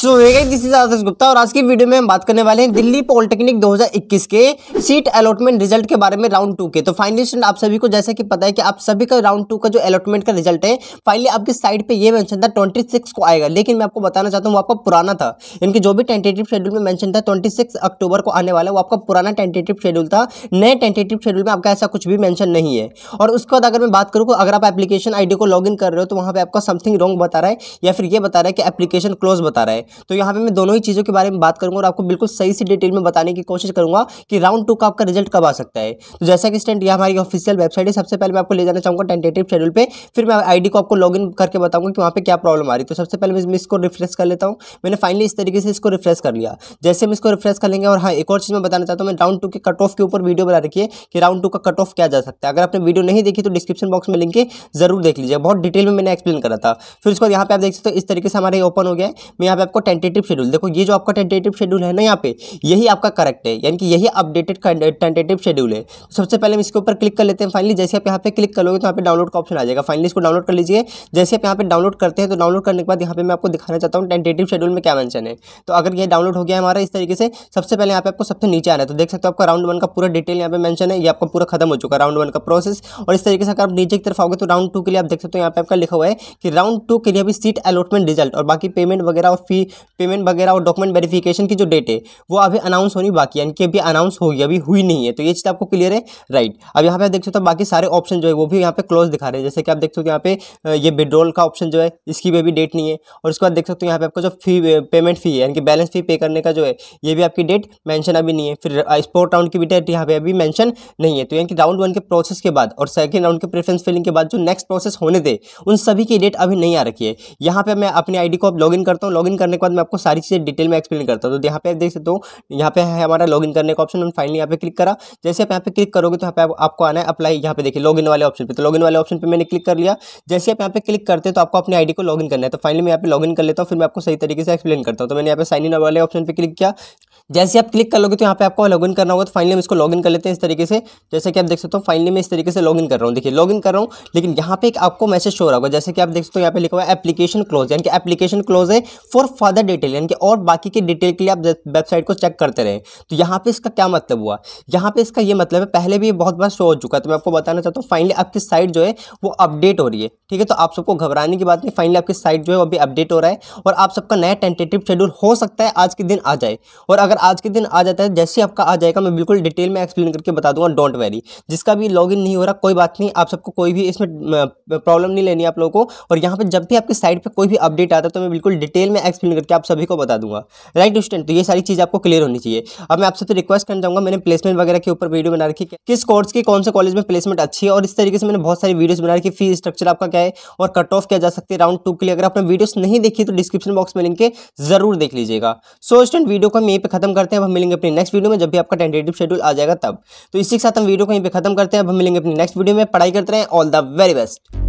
so this is Adarsh Gupta और आज की वीडियो में हम बात करने वाले हैं दिल्ली पॉलिटेक्निक 2021 के सीट अलॉटमेंट रिजल्ट के बारे में राउंड टू के तो फाइनली स्टूडेंट आप सभी को जैसा कि पता है कि आप सभी का राउंड टू का जो अलॉटमेंट का रिजल्ट है फाइनली आपकी साइड पे ये मेंशन था ट्वेंटी को आएगा लेकिन मैं आपको बताना चाहता हूँ वो आपका पुराना था इनके जो भी टेंटेटिव शेड्यूल में मैंशन था ट्वेंटी अक्टूबर को आने वाला वो आपका पुराना टेंटेटिव शेड्यूल था नए टेंटेटिव शेड्यूल में आपका ऐसा कुछ भी मैंशन नहीं है और उसके बाद अगर मैं बात करूँ अगर आप एप्लीकेशन आई को लॉग कर रहे हो तो वहाँ पर आपका समथिंग रॉन्ग बता रहा है या फिर ये बता रहा है कि एप्लीकेशन क्लोज बता रहा है तो यहाँ पर मैं दोनों ही चीज़ों के बारे में बात करूँगा और आपको बिल्कुल सही सी डिटेल में बताने की कोशिश करूँगा कि राउंड टू का आपका रिजल्ट कब आ सकता है तो जैसा कि स्टेंट यह हमारी ऑफिशियल वेबसाइट है सबसे पहले मैं आपको ले जाना चाहूँगा टेंटेटिव शेड्यूल पर फिर मैं आईडी को आपको लॉग करके बताऊँगा कि वहाँ पर क्या प्रॉब्लम आ रही तो सबसे पहले मैं इसको रिफ्रेश कर लेता हूँ मैंने फाइनली इस तरीके से इसको रिफ्रेश कर लिया जैसे हम इसको रिफ्रेश कर लेंगे और हाँ एक और चीज़ मैं बताना चाहता हूँ मैं राउंड टू के कट ऑफ के ऊपर वीडियो बना रखिए कि राउंड टू का कट ऑफ क्या जा सकता है अगर आपने वीडियो नहीं देखी तो डिस्क्रिप्शन बॉक्स में लिंक है जरूर देख लीजिए बहुत डिटेल में मैंने एक्सप्लेन करा था फिर उसके बाद यहाँ पे आप देख सकते हो इस तरीके से हमारे ओपन हो गया है मैं यहाँ पे आपको टेंटेटिव शेड्यूल देखो ये जो आपका टेंटेटिव शेड्यूल है ना यहाँ पे यही आपका करेक्ट है यानी कि यही अपडेटेड टेंटेटिव शेड्यूल है सबसे पहले हम इसके ऊपर क्लिक कर लेते हैं फाइनली जैसे आप यहाँ पे क्लिक करोगे तो यहाँ पे डाउनलोड का ऑप्शन आ जाएगा फाइनली इसको डाउनलोड कर लीजिए जैसे आप यहाँ पे डाउनलोड करते हैं तो डाउनलोड करने के बाद यहाँ पे मैं आपको दिखाना चाहता हूँ टेंटेटिव शेड्यूल में क्या मैंशन है तो अगर ये डाउनलोड हो गया हमारा इस तरीके से सबसे पहले यहाँ पे आपको सबसे नीचे आना है तो देख सकते हो आपका राउंड वन का पूरा डिटेल यहाँ पे मैंशन है ये आपका पूरा खत्म हो चुका है राउंड वन का प्रोसेस और इस तरीके से अगर आप नीचे की तरफ आओगे तो राउंड टू के लिए आप देख सकते हो यहाँ पे आपका लिखा हुआ है कि राउंड टू के लिए अभी सीट अलॉटमेंट रिजल्ट और बाकी पेमेंट वगैरह और फी पेमेंट वगैरह और डॉक्यूमेंट वेरिफिकेशन की जो डेट है वो अभी अनाउंस होनी बाकी है यानी कि अभी अनाउंस होगी अभी हुई नहीं है तो ये चीज़ आपको क्लियर है राइट अब यहाँ पे आप देख सकते हो बाकी सारे ऑप्शन जो है वो भी यहाँ पे क्लोज दिखा रहे हैं जैसे कि आप देख सकते हो यहाँ पे ये विड्रॉल का ऑप्शन जो है इसकी भी अभी डेट नहीं है और उसके बाद देख सकते हो यहाँ पे आपका जो फी पेमेंट फी है यानी कि बैलेंस फी पे करने का जो है ये भी आपकी डेट मैंशन अभी नहीं है फिर स्पोर्ट राउंड की भी डेट यहाँ पे अभी मैंशन नहीं है तो यानी कि राउंड वन के प्रोसेस के बाद और सेकेंड राउंड के प्रेफरेंस फिलिंग के बाद जो नेक्स्ट प्रोसेस होने थे उन सभी की डेट अभी नहीं आ रखी है यहाँ पर मैं अपनी आई को अब लॉग करता हूँ लॉग करने के बाद मैं आपको सारी चीज़ें डिटेल में एक्सप्लेन करता हूँ तो यहाँ पे आप देख सकते हो यहाँ पे है हमारा लॉगिन करने का ऑप्शन फाइनली यहाँ पे क्लिक करा जैसे आप यहाँ पे क्लिक करोगे तो यहाँ पे आपको आना है अप्लाई यहाँ पे देखिए लॉगिन वाले ऑप्शन पे तो लॉगिन वाले ऑप्शन पे मैंने क्लिक कर लिया जैसे आप यहाँ पे क्लिक करते हैं तो आपको अपने आईडी को लॉगिन करना है तो फाइनली मैं यहाँ पे लॉगिन कर लेता हूँ फिर मैं आपको सही तरीके से एक्सप्लेन करता हूँ तो मैंने यहाँ पे साइन इन वाले ऑप्शन पर क्लिक किया जैसे आप क्लिक कर लोगे तो यहाँ पे आपको लॉगिन करना होगा तो फाइनली हम इसको लॉगिन कर लेते हैं इस तरीके से जैसे कि आप देख सकते हो फाइनली मैं इस तरीके से लॉगिन कर रहा हूँ देखिए लॉगिन कर रहा हूँ लेकिन यहाँ पे एक आपको मैसेज शो रहा होगा जैसे कि आप देख सकते हो यहाँ पे लिखा हुआ है एप्लीकेशन क्लोज यानी कि एप्लीकेशन क्लोज है फॉर फर्दर डिटेल यानी कि और बाकी की डिटेल के लिए आप वेबसाइट को चेक करते रहे तो यहाँ पर इसका क्या मतलब हुआ यहाँ पर इसका ये मतलब है पहले भी बहुत बार शो हो चुका है तो मैं आपको बताना चाहता हूँ फाइनली आपकी साइट जो है वो अपडेट हो रही है ठीक है तो आप सबको घबराने की बात नहीं फाइनली आपकी साइट जो है वो अभी अपडेट हो रहा है और आप सबका नया टेंटेटिव शेड्यूल हो सकता है आज के दिन आ जाए और अगर आज के दिन आ जाता है जैसे आपका आ जाएगा मैं बिल्कुल डिटेल में एक्सप्लेन करके बता दूंगा डोंट वेरी जिसका भी लॉगिन नहीं हो रहा कोई बात नहीं आप सबको कोई भी इसमें प्रॉब्लम नहीं लेनी आप लोगों को और यहाँ पर जब भी आपके साइट पर कोई भी अपडेट आता है तो मैं बिल्कुल डिटेल में एक्सप्लेन करके आप सभी को बता दूंगा राइट स्टूडेंट तो ये सारी चीज़ आपको क्लियर होनी चाहिए अब मैं आप सबसे तो रिक्वेस्ट करना चाहूँगा मैंने प्लेसमेंट वगैरह के ऊपर वीडियो बना रखी किस कोर्स की कौन से कॉलेज में प्लेसमेंट अच्छी है और इस तरीके से मैंने बहुत सारी वीडियोज़ बना रखी फीस स्ट्रक्चर आपका क्या है और कट ऑफ किया जा सकती है राउंड टू के लिए अगर आपने वीडियोस नहीं देखी तो डिस्क्रिप्शन बॉक्स में लिंक है जरूर देख लीजिएगा सो स्टूडेंट वीडियो को हम यहीं पर खत्म करते हैं अब हम मिलेंगे अपनी नेक्स्ट वीडियो में जब भी आपका टेंटेटिव शेड्यूल आ जाएगा तब तो इसी के साथ हम वीडियो को यहीं पर खत्म करते हैं अब हम मिलेंगे अपनी नेक्स्ट वीडियो में पढ़ाई करते रहें ऑल द वेरी बेस्ट